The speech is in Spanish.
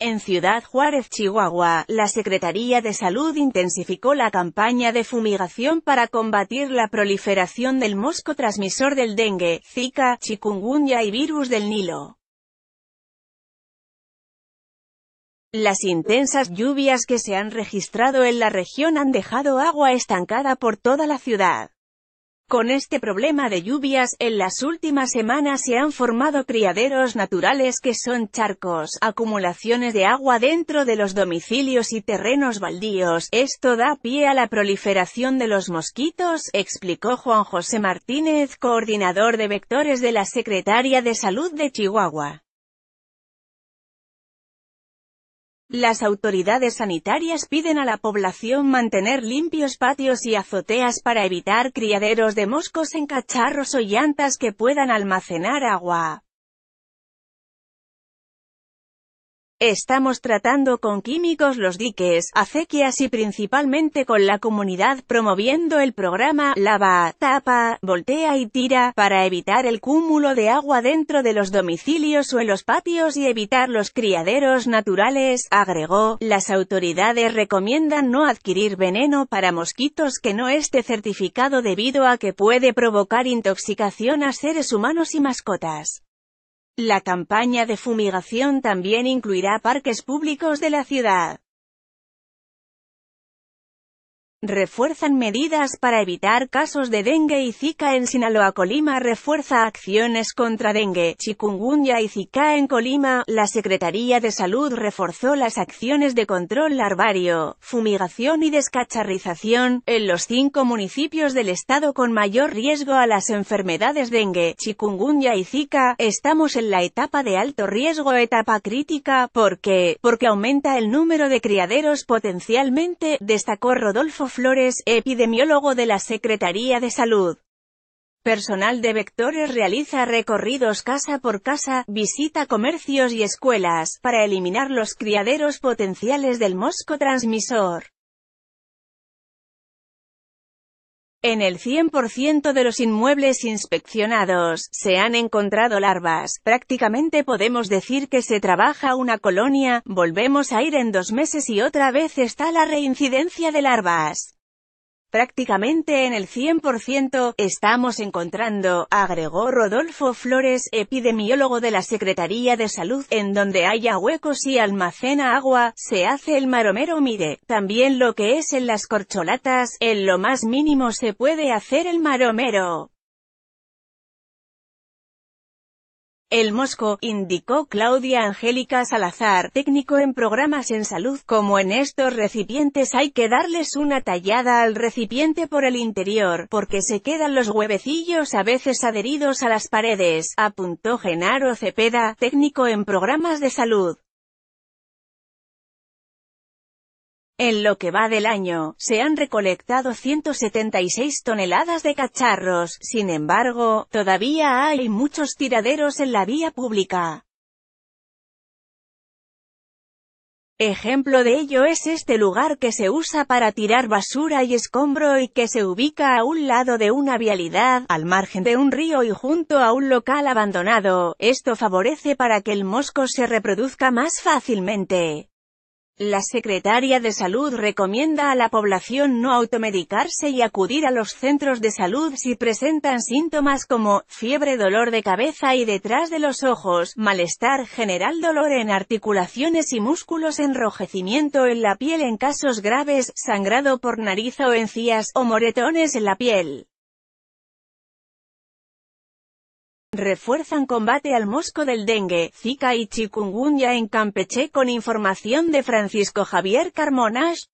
En Ciudad Juárez, Chihuahua, la Secretaría de Salud intensificó la campaña de fumigación para combatir la proliferación del mosco transmisor del dengue, Zika, chikungunya y virus del Nilo. Las intensas lluvias que se han registrado en la región han dejado agua estancada por toda la ciudad. Con este problema de lluvias, en las últimas semanas se han formado criaderos naturales que son charcos, acumulaciones de agua dentro de los domicilios y terrenos baldíos. Esto da pie a la proliferación de los mosquitos, explicó Juan José Martínez, coordinador de vectores de la Secretaría de Salud de Chihuahua. Las autoridades sanitarias piden a la población mantener limpios patios y azoteas para evitar criaderos de moscos en cacharros o llantas que puedan almacenar agua. Estamos tratando con químicos los diques, acequias y principalmente con la comunidad promoviendo el programa Lava, Tapa, Voltea y Tira para evitar el cúmulo de agua dentro de los domicilios o en los patios y evitar los criaderos naturales, agregó. Las autoridades recomiendan no adquirir veneno para mosquitos que no esté certificado debido a que puede provocar intoxicación a seres humanos y mascotas. La campaña de fumigación también incluirá parques públicos de la ciudad. Refuerzan medidas para evitar casos de dengue y zika en Sinaloa. Colima refuerza acciones contra dengue, chikungunya y zika en Colima. La Secretaría de Salud reforzó las acciones de control larvario, fumigación y descacharrización en los cinco municipios del estado con mayor riesgo a las enfermedades dengue, chikungunya y zika. Estamos en la etapa de alto riesgo, etapa crítica, ¿por qué? Porque aumenta el número de criaderos potencialmente, destacó Rodolfo Flores, epidemiólogo de la Secretaría de Salud. Personal de Vectores realiza recorridos casa por casa, visita comercios y escuelas, para eliminar los criaderos potenciales del mosco transmisor. En el 100% de los inmuebles inspeccionados, se han encontrado larvas, prácticamente podemos decir que se trabaja una colonia, volvemos a ir en dos meses y otra vez está la reincidencia de larvas. Prácticamente en el 100% estamos encontrando, agregó Rodolfo Flores, epidemiólogo de la Secretaría de Salud, en donde haya huecos y almacena agua, se hace el maromero mire, también lo que es en las corcholatas, en lo más mínimo se puede hacer el maromero. El Mosco, indicó Claudia Angélica Salazar, técnico en programas en salud, como en estos recipientes hay que darles una tallada al recipiente por el interior, porque se quedan los huevecillos a veces adheridos a las paredes, apuntó Genaro Cepeda, técnico en programas de salud. En lo que va del año, se han recolectado 176 toneladas de cacharros, sin embargo, todavía hay muchos tiraderos en la vía pública. Ejemplo de ello es este lugar que se usa para tirar basura y escombro y que se ubica a un lado de una vialidad, al margen de un río y junto a un local abandonado, esto favorece para que el mosco se reproduzca más fácilmente. La Secretaria de Salud recomienda a la población no automedicarse y acudir a los centros de salud si presentan síntomas como, fiebre, dolor de cabeza y detrás de los ojos, malestar general, dolor en articulaciones y músculos, enrojecimiento en la piel en casos graves, sangrado por nariz o encías, o moretones en la piel. Refuerzan combate al mosco del dengue, zika y chikungunya en Campeche con información de Francisco Javier Carmonas.